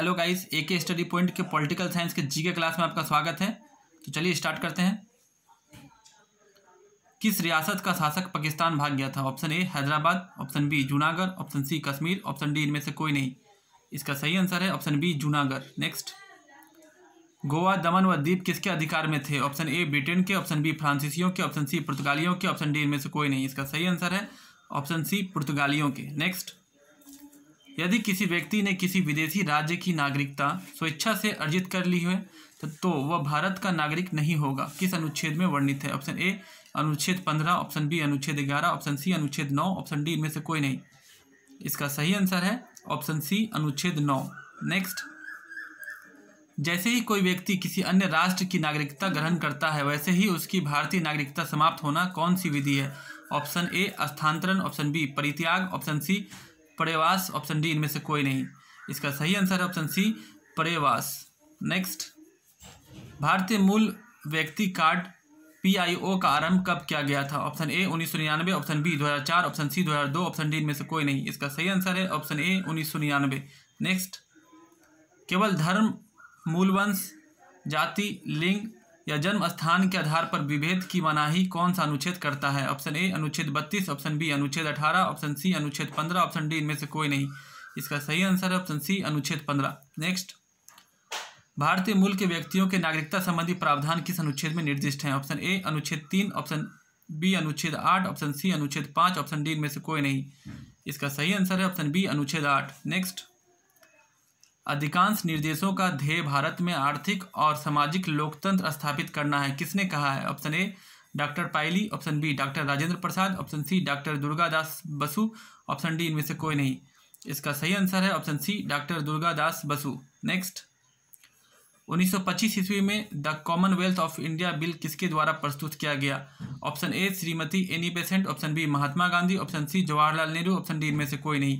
hello guys A K study point के political science के G के क्लास में आपका स्वागत है तो चलिए स्टार्ट करते हैं किस रियासत का शासक पाकिस्तान भाग गया था option A Hyderabad option B Junagadh option C Kashmir option D इनमें से कोई नहीं इसका सही आंसर है option B Junagadh next Goa Daman व द्वीप किसके अधिकार में थे ऑप्शन ए ब्रिटेन के ऑप्शन बी फ्रांसीसियों के ऑप्शन सी पुर्तगालियों के ऑप्शन डी इनमें से कोई नहीं इसका सही आंसर है ऑप्शन सी पुर्तगालियों के नेक्स्ट यदि किसी व्यक्ति ने किसी विदेशी राज्य की नागरिकता स्वेच्छा से अर्जित कर ली है तो, तो वह भारत का नागरिक नहीं होगा किस अनुच्छेद में वर्णित है ऑप्शन ए अनुच्छेद पंद्रह ऑप्शन बी अनुच्छेद ग्यारह ऑप्शन सी अनुच्छेद नौ ऑप्शन डी इनमें से कोई नहीं इसका सही आंसर है ऑप्शन सी अनुच्छेद नौ नेक्स्ट जैसे ही कोई व्यक्ति किसी अन्य राष्ट्र की नागरिकता ग्रहण करता है वैसे ही उसकी भारतीय नागरिकता समाप्त होना कौन सी विधि है ऑप्शन ए स्थानांतरण ऑप्शन बी परित्याग ऑप्शन सी परेवास ऑप्शन डी इनमें से कोई नहीं इसका सही आंसर है ऑप्शन सी परेवास नेक्स्ट भारतीय मूल व्यक्ति कार्ड पीआईओ का आरंभ कब किया गया था ऑप्शन ए उन्नीस सौ निन्यानवे option B 2004 option C 2002 option D इनमें से कोई नहीं इसका सही आंसर है ऑप्शन ए उन्नीस सौ निन्यानवे नेक्स्ट केवल धर्म मूलवंश जाति लिंग या जन्म स्थान के आधार पर विभेद की मनाही कौन सा अनुच्छेद करता है ऑप्शन ए अनुच्छेद बत्तीस ऑप्शन बी अनुच्छेद अठारह ऑप्शन सी अनुच्छेद पंद्रह ऑप्शन डी इनमें से कोई नहीं इसका सही आंसर है ऑप्शन सी अनुच्छेद पंद्रह नेक्स्ट भारतीय मूल के व्यक्तियों के नागरिकता संबंधी प्रावधान किस अनुच्छेद में निर्दिष्ट हैं ऑप्शन ए अनुच्छेद तीन ऑप्शन बी अनुच्छेद आठ ऑप्शन सी अनुच्छेद पाँच ऑप्शन डी इनमें से कोई नहीं इसका सही आंसर है ऑप्शन बी अनुच्छेद आठ नेक्स्ट अधिकांश निर्देशों का ध्येय भारत में आर्थिक और सामाजिक लोकतंत्र स्थापित करना है किसने कहा है option A doctor Pylee option B doctor Rajendra Prasad option C doctor Durgadas Basu option D इनमें से कोई नहीं इसका सही आंसर है option C doctor Durgadas Basu next 1925 ईस्वी में the commonwealth of India bill किसके द्वारा प्रस्तुत किया गया option A Shrimati Annie Besant option B Mahatma Gandhi option C Jawaharlal Nehru option D इनमें से कोई नहीं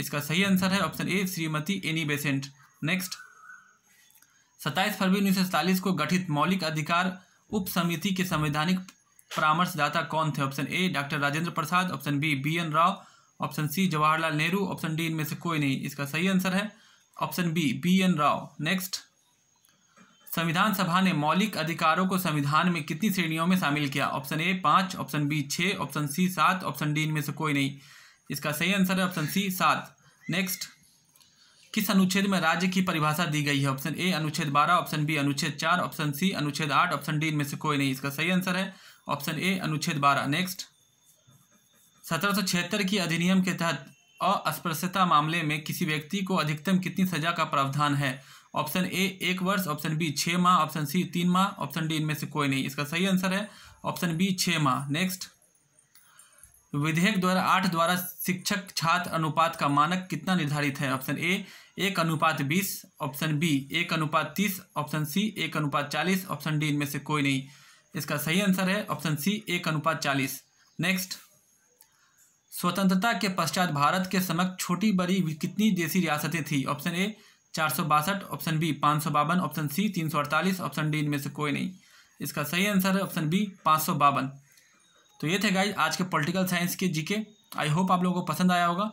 इसका सही आंसर है option A Shrimati Annie Besant next सत्ताईस फरवरी उन्नीस को गठित मौलिक अधिकार उप समिति के संवैधानिक परामर्शदाता कौन थे option A doctor Rajendra Prasad option B B N Rau option C Jawaharlal Nehru option D इनमें से कोई नहीं इसका सही आंसर है option B B N Rau next संविधान सभा ने मौलिक अधिकारों को संविधान में कितनी श्रेणियों में शामिल किया ऑप्शन ए पाँच ऑप्शन बी छः ऑप्शन सी सात ऑप्शन डी इनमें से कोई नहीं इसका सही आंसर है ऑप्शन सी सात नेक्स्ट किस अनुच्छेद में राज्य की परिभाषा दी गई है ऑप्शन ए अनुच्छेद बारह ऑप्शन बी अनुच्छेद चार ऑप्शन सी अनुच्छेद आठ ऑप्शन डी इनमें से कोई नहीं इसका सही आंसर है ऑप्शन ए अनुच्छेद बारह नेक्स्ट सत्रह की अधिनियम के तहत अस्पृश्यता मामले में किसी व्यक्ति को अधिकतम कितनी सजा का प्रावधान है ऑप्शन ए एक वर्ष ऑप्शन बी छः माह ऑप्शन सी तीन माह ऑप्शन डी इनमें से कोई नहीं इसका सही आंसर है ऑप्शन बी छः माह नेक्स्ट विधेयक द्वारा आठ द्वारा शिक्षक छात्र अनुपात का मानक कितना निर्धारित है ऑप्शन ए एक अनुपात बीस ऑप्शन बी एक अनुपात तीस ऑप्शन सी एक अनुपात चालीस ऑप्शन डी इनमें से कोई नहीं इसका सही आंसर है ऑप्शन सी एक अनुपात चालीस नेक्स्ट स्वतंत्रता के पश्चात भारत के समक्ष छोटी बड़ी कितनी देसी रियासतें थी ऑप्शन ए चार सौ बासठ ऑप्शन बी पाँच सौ बावन ऑप्शन सी तीन सौ अड़तालीस ऑप्शन डी इनमें से कोई नहीं इसका सही आंसर है ऑप्शन बी पाँच सौ बावन तो ये थे गाइज आज के पॉलिटिकल साइंस के जीके आई होप आप लोगों को पसंद आया होगा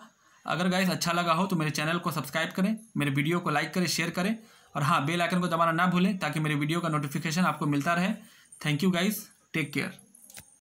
अगर गाइज अच्छा लगा हो तो मेरे चैनल को सब्सक्राइब करें मेरे वीडियो को लाइक करें शेयर करें और हाँ बेल आइकन को दबाना ना भूलें ताकि मेरे वीडियो का नोटिफिकेशन आपको मिलता रहे thank you guys take care